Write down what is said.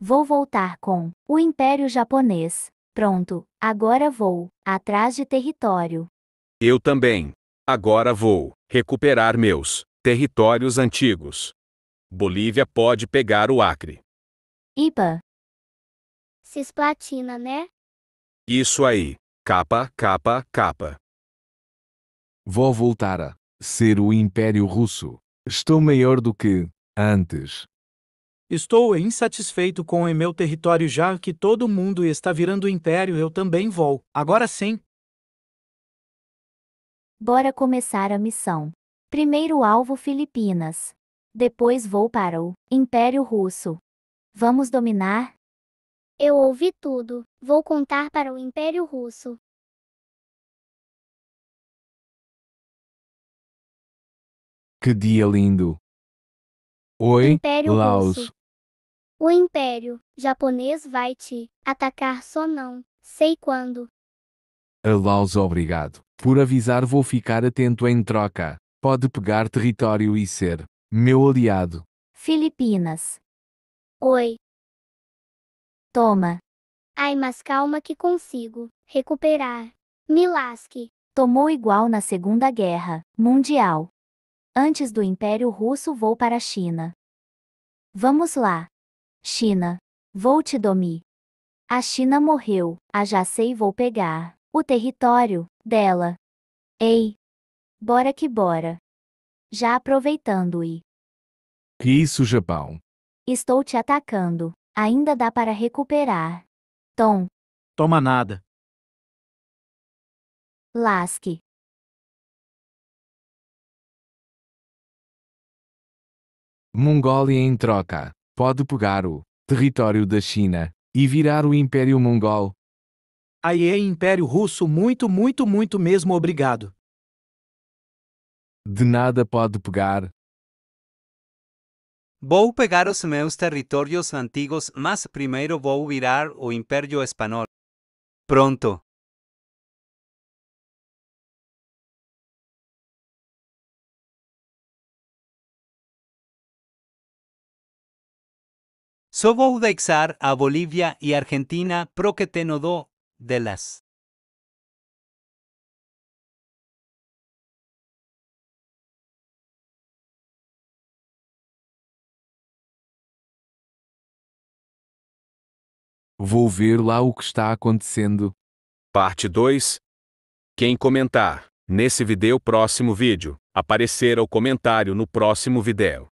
Vou voltar com o Império Japonês. Pronto, agora vou atrás de território. Eu também. Agora vou recuperar meus territórios antigos. Bolívia pode pegar o Acre. Ipa. Cisplatina, né? Isso aí. Capa, capa, capa. Vou voltar a ser o Império Russo. Estou maior do que antes. Estou insatisfeito com o meu território já que todo mundo está virando império, eu também vou. Agora sim. Bora começar a missão. Primeiro alvo Filipinas. Depois vou para o Império Russo. Vamos dominar? Eu ouvi tudo. Vou contar para o Império Russo. Que dia lindo! Oi, Império Laos. Russo. O império japonês vai te atacar só não sei quando. Alaus, obrigado. Por avisar, vou ficar atento em troca. Pode pegar território e ser meu aliado. Filipinas. Oi. Toma. Ai, mas calma que consigo recuperar. Me lasque. Tomou igual na Segunda Guerra Mundial. Antes do Império Russo vou para a China. Vamos lá. China. Vou te domi. A China morreu, a ah, já sei vou pegar o território dela. Ei! Bora que bora! Já aproveitando e. Que isso, Japão? Estou te atacando. Ainda dá para recuperar. Tom. Toma nada. Lasque. Mongólia em troca pode pegar o território da China e virar o Império Mongol. Aí é Império Russo muito, muito, muito mesmo obrigado. De nada pode pegar. Vou pegar os meus territórios antigos, mas primeiro vou virar o Império Espanhol. Pronto. Só vou deixar a Bolívia e Argentina pro que te do delas. Vou ver lá o que está acontecendo. Parte 2. Quem comentar nesse vídeo próximo vídeo, aparecerá o comentário no próximo vídeo.